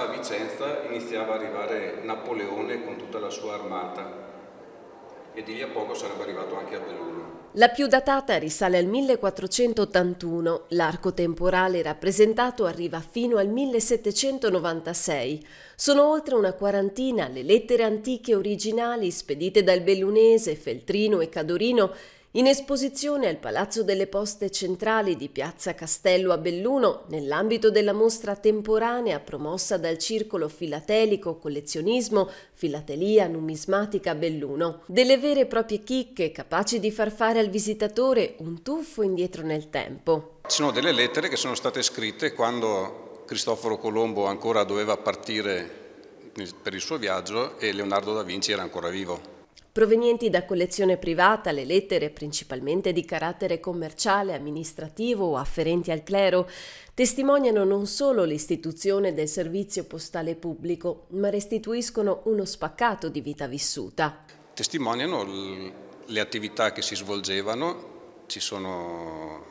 a Vicenza iniziava ad arrivare Napoleone con tutta la sua armata e di lì a poco sarebbe arrivato anche a Belluno. La più datata risale al 1481, l'arco temporale rappresentato arriva fino al 1796. Sono oltre una quarantina le lettere antiche originali spedite dal bellunese, feltrino e cadorino in esposizione al Palazzo delle Poste Centrali di Piazza Castello a Belluno, nell'ambito della mostra temporanea promossa dal Circolo Filatelico Collezionismo Filatelia Numismatica Belluno, delle vere e proprie chicche capaci di far fare al visitatore un tuffo indietro nel tempo. Ci sono delle lettere che sono state scritte quando Cristoforo Colombo ancora doveva partire per il suo viaggio e Leonardo da Vinci era ancora vivo provenienti da collezione privata, le lettere principalmente di carattere commerciale, amministrativo o afferenti al clero, testimoniano non solo l'istituzione del servizio postale pubblico, ma restituiscono uno spaccato di vita vissuta. Testimoniano le attività che si svolgevano, ci sono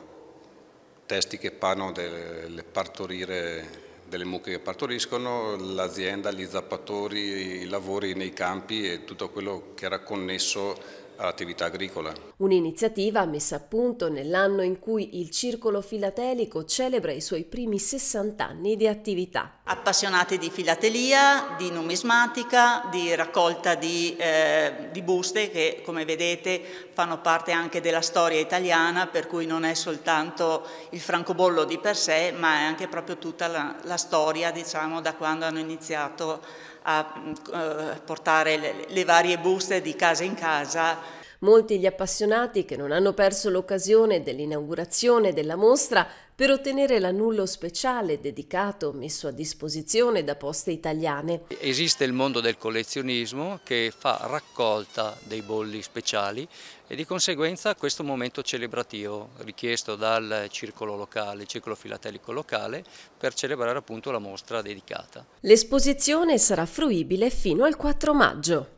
testi che parlano delle partorire delle mucche che partoriscono, l'azienda, gli zappatori, i lavori nei campi e tutto quello che era connesso all'attività agricola. Un'iniziativa messa a punto nell'anno in cui il Circolo Filatelico celebra i suoi primi 60 anni di attività. Appassionati di filatelia, di numismatica, di raccolta di, eh, di buste che come vedete fanno parte anche della storia italiana per cui non è soltanto il francobollo di per sé ma è anche proprio tutta la, la storia diciamo da quando hanno iniziato a eh, portare le, le varie buste di casa in casa Molti gli appassionati che non hanno perso l'occasione dell'inaugurazione della mostra per ottenere l'annullo speciale dedicato messo a disposizione da poste italiane. Esiste il mondo del collezionismo che fa raccolta dei bolli speciali e di conseguenza questo momento celebrativo richiesto dal circolo locale, circolo filatelico locale per celebrare appunto la mostra dedicata. L'esposizione sarà fruibile fino al 4 maggio.